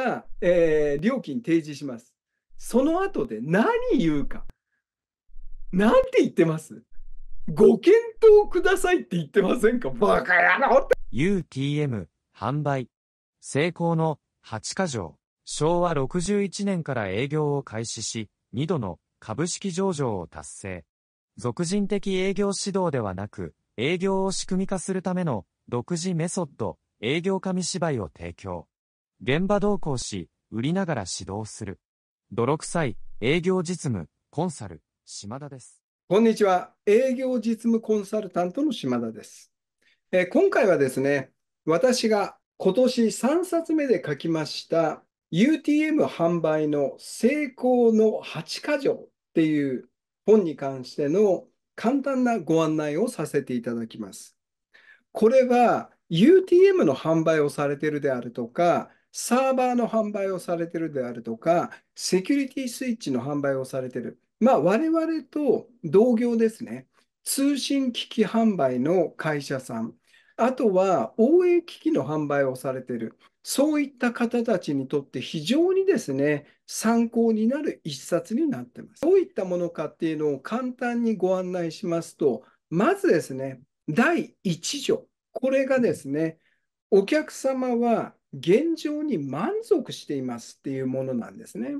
が、えー、料金提示します。その後で何言うか。なんて言ってますご検討くださいって言ってませんかバカ野郎って !UTM 販売。成功の8か条。昭和61年から営業を開始し、2度の株式上場を達成。俗人的営業指導ではなく、営業を仕組み化するための独自メソッド、営業紙芝居を提供。現場同行し、売りながら指導する。泥臭い営業実務コンサル、島田です。こんにちは。営業実務コンサルタントの島田です。え今回はですね、私が今年3冊目で書きました UTM 販売の成功の8か条っていう本に関しての簡単なご案内をさせていただきます。これは UTM の販売をされているであるとか、サーバーの販売をされてるであるとか、セキュリティスイッチの販売をされてる。まあ、我々と同業ですね。通信機器販売の会社さん。あとは、応援機器の販売をされてる。そういった方たちにとって非常にですね、参考になる一冊になってます。どういったものかっていうのを簡単にご案内しますと、まずですね、第1条。これがですね、お客様は現状に満足していますっていうものなんですね。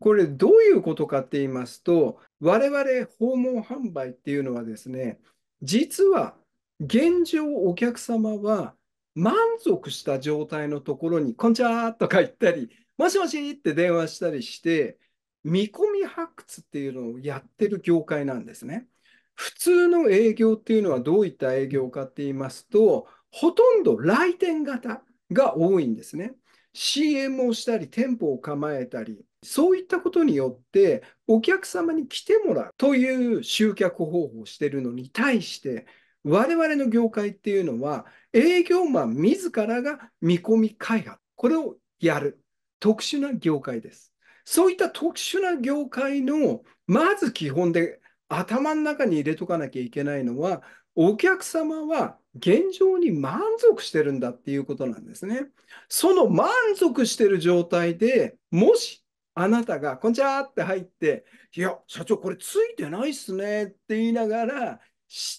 これどういうことかって言いますと我々訪問販売っていうのはですね実は現状お客様は満足した状態のところに「こんちゃー」とか言ったり「もしもし」って電話したりして見込み発掘っていうのをやってる業界なんですね。普通の営業っていうのはどういった営業かって言いますとほとんど来店型が多いんですね。CM をしたり、店舗を構えたり、そういったことによって、お客様に来てもらうという集客方法をしているのに対して、我々の業界っていうのは、営業マン自らが見込み開発、これをやる特殊な業界です。そういった特殊な業界の、まず基本で頭の中に入れとかなきゃいけないのは、お客様は現状に満足してるんだっていうことなんですね。その満足してる状態でもしあなたがこんちゃーって入って、いや、社長これついてないっすねって言いながら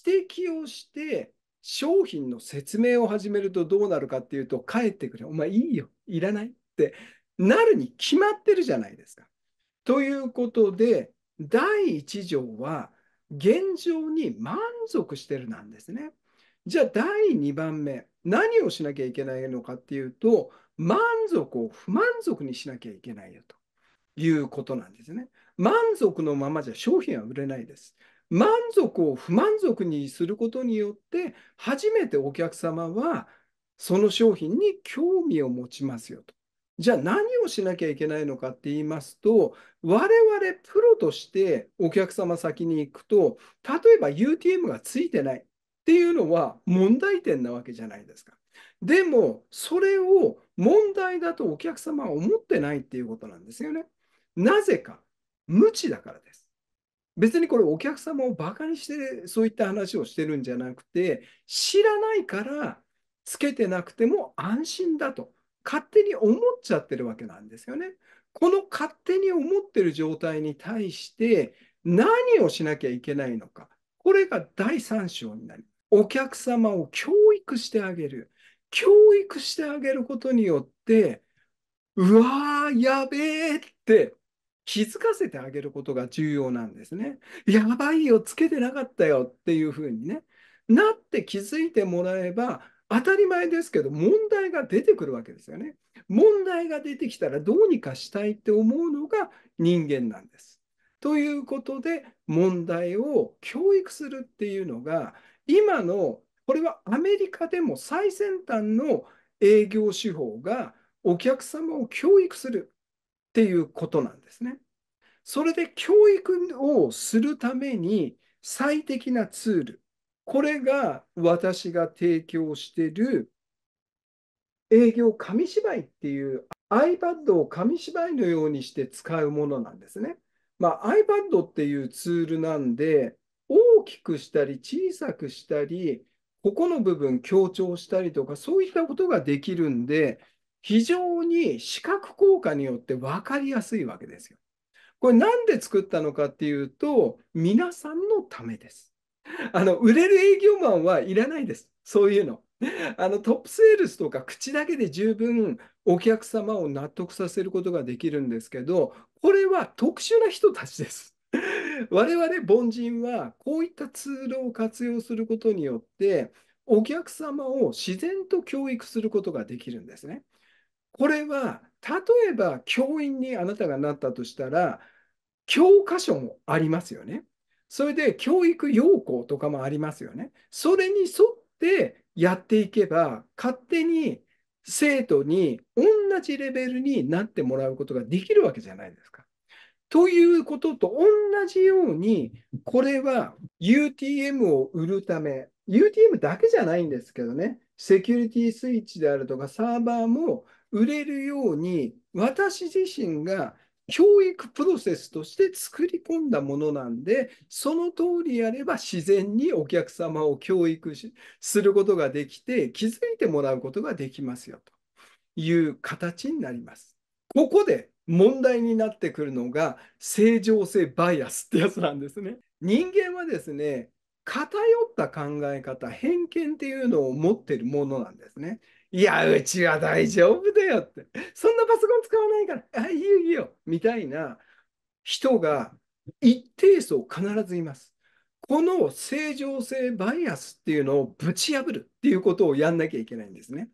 指摘をして商品の説明を始めるとどうなるかっていうと帰ってくれ。お前いいよ。いらないってなるに決まってるじゃないですか。ということで、第1条は現状に満足してるなんですね。じゃあ第2番目、何をしなきゃいけないのかっていうと、満足を不満足にしなきゃいけないよということなんですね。満足のままじゃ商品は売れないです。満足を不満足にすることによって、初めてお客様はその商品に興味を持ちますよと。じゃあ何をしなきゃいけないのかって言いますと、我々プロとしてお客様先に行くと、例えば UTM がついてない。っていうのは問題点なわけじゃないですか。でも、それを問題だとお客様は思ってないっていうことなんですよね。なぜか、無知だからです。別にこれお客様をバカにしてそういった話をしてるんじゃなくて、知らないからつけてなくても安心だと勝手に思っちゃってるわけなんですよね。この勝手に思ってる状態に対して何をしなきゃいけないのか。これが第3章になります。お客様を教育してあげる。教育してあげることによって、うわー、やべえって気づかせてあげることが重要なんですね。やばいよ、つけてなかったよっていうふうにね、なって気づいてもらえば、当たり前ですけど、問題が出てくるわけですよね。問題が出てきたらどうにかしたいって思うのが人間なんです。ということで、問題を教育するっていうのが、今の、これはアメリカでも最先端の営業手法がお客様を教育するっていうことなんですね。それで教育をするために最適なツール、これが私が提供している営業紙芝居っていう iPad を紙芝居のようにして使うものなんですね。まあ、iPad っていうツールなんで、きくしたり小さくしたり、ここの部分強調したりとか、そういったことができるんで、非常に視覚効果によって分かりやすいわけですよ。これなんで作ったのかっていうと、皆さんのためです。あの、売れる営業マンはいらないです。そういうの。あのトップセールスとか口だけで十分お客様を納得させることができるんですけど、これは特殊な人たちです。我々凡人はこういったツールを活用することによってお客様を自然と教育することができるんですね。これは例えば教員にあなたがなったとしたら教科書もありますよね。それで教育要項とかもありますよね。それに沿ってやっていけば勝手に生徒に同じレベルになってもらうことができるわけじゃないですか。ということと同じように、これは UTM を売るため、UTM だけじゃないんですけどね、セキュリティスイッチであるとかサーバーも売れるように、私自身が教育プロセスとして作り込んだものなんで、その通りやれば自然にお客様を教育することができて、気づいてもらうことができますよという形になります。ここで問題になってくるのが正常性バイアスってやつなんですね。人間はですね偏った考え方偏見っていうのを持ってるものなんですね。いやうちは大丈夫だよってそんなパソコン使わないからあいいよいいよみたいな人が一定数必ずいます。この正常性バイアスっていうのをぶち破るっていうことをやんなきゃいけないんですね。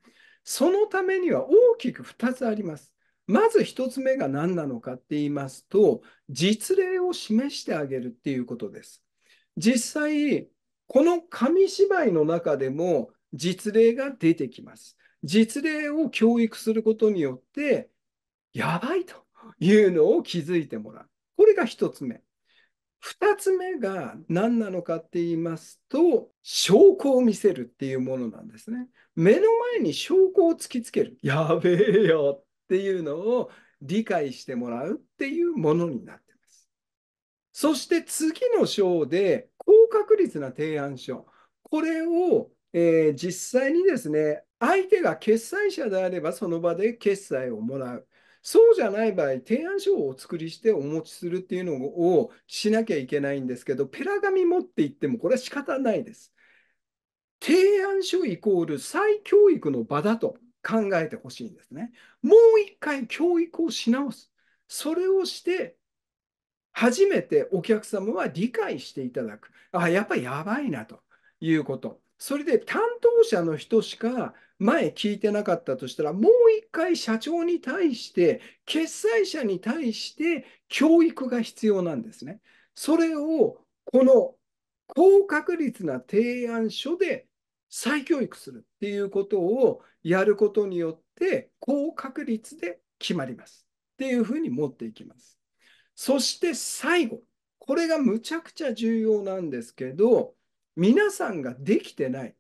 そのためには大きく2つあります。まず1つ目が何なのかって言いますと、実例を示してあげるっていうことです。実際、この紙芝居の中でも実例が出てきます。実例を教育することによって、やばいというのを気づいてもらう。これが1つ目。2つ目が何なのかって言いますと、証拠を見せるっていうものなんですね。目の前に証拠を突きつける。やべえよっっていうのを理解してもらうっていうものになってます。そして次の章で高確率な提案書これを、えー、実際にですね相手が決裁者であればその場で決済をもらう。そうじゃない場合、提案書をお作りしてお持ちするっていうのをしなきゃいけないんですけど、ペラ紙持って行ってもこれは仕方ないです。提案書イコール再教育の場だと考えてほしいんですね。もう一回教育をし直す。それをして、初めてお客様は理解していただく。あ、やっぱやばいなということ。それで担当者の人しか前聞いてなかったとしたら、もう一回社長に対して、決裁者に対して教育が必要なんですね。それをこの高確率な提案書で再教育するっていうことをやることによって、高確率で決まります。っていうふうに持っていきます。そして最後、これがむちゃくちゃ重要なんですけど、皆さんができてない、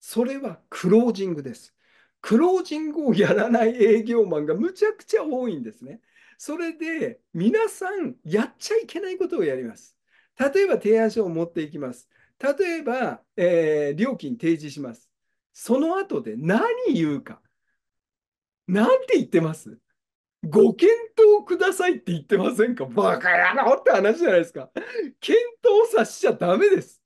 それはクロージングです。クロージングをやらない営業マンがむちゃくちゃ多いんですね。それで皆さんやっちゃいけないことをやります。例えば提案書を持っていきます。例えば、えー、料金提示します。その後で何言うか。なんて言ってますご検討くださいって言ってませんかバカ野郎って話じゃないですか。検討させちゃダメです。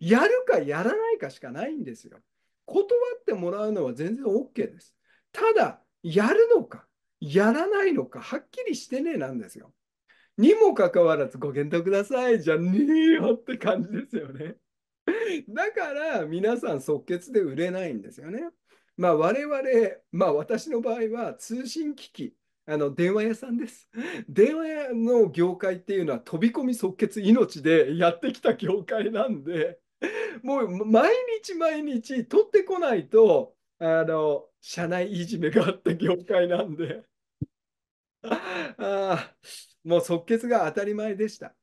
やるかやらないかしかないんですよ。断ってもらうのは全然 OK です。ただ、やるのか、やらないのか、はっきりしてねえなんですよ。にもかかわらずご検討くださいじゃねえよって感じですよね。だから皆さん即決で売れないんですよね。まあ我々、まあ私の場合は通信機器、あの電話屋さんです。電話屋の業界っていうのは飛び込み即決命でやってきた業界なんで、もう毎日毎日取ってこないと、あの、社内いじめがあった業界なんで。あもう即決が当たり前でした。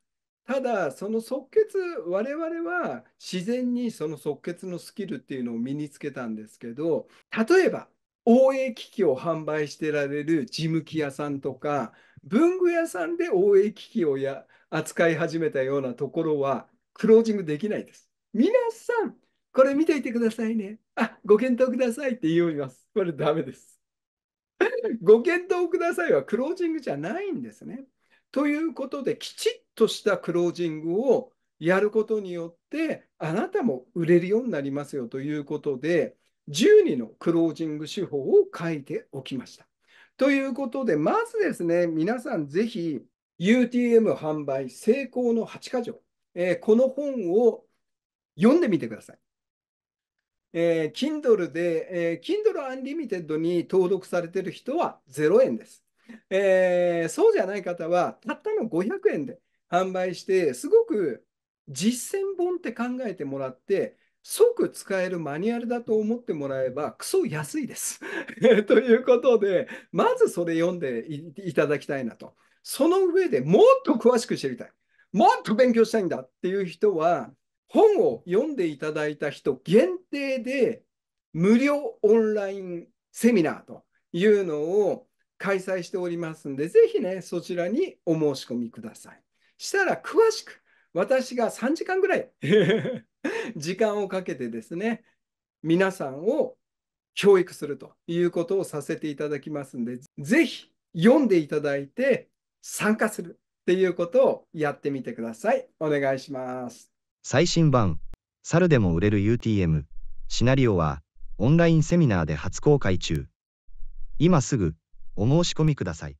ただ、その即決、我々は自然にその即決のスキルっていうのを身につけたんですけど、例えば、応援機器を販売してられる事務機屋さんとか、文具屋さんで応援機器をや扱い始めたようなところは、クロージングできないです。皆さん、これ見ていてくださいね。あ、ご検討くださいって言います。これダメです。ご検討くださいはクロージングじゃないんですね。ということで、きちっとしたクロージングをやることによって、あなたも売れるようになりますよということで、12のクロージング手法を書いておきました。ということで、まずですね、皆さんぜひ UTM 販売成功の8か条、えー、この本を読んでみてください。えー、Kindle で、えー、Kindle Unlimited に登録されている人は0円です。えー、そうじゃない方は、たったの500円で販売して、すごく実践本って考えてもらって、即使えるマニュアルだと思ってもらえば、クソ安いです。ということで、まずそれ読んでいただきたいなと。その上でもっと詳しく知りたい。もっと勉強したいんだっていう人は、本を読んでいただいた人限定で無料オンラインセミナーというのを開催しておりますんで、ぜひね、そちらにお申し込みください。したら詳しく私が3時間ぐらい 時間をかけてですね、皆さんを教育するということをさせていただきますんで、ぜひ読んでいただいて参加するっていうことをやってみてください。お願いします。最新版、猿でも売れる UTM、シナリオは、オンラインセミナーで初公開中。今すぐ、お申し込みください。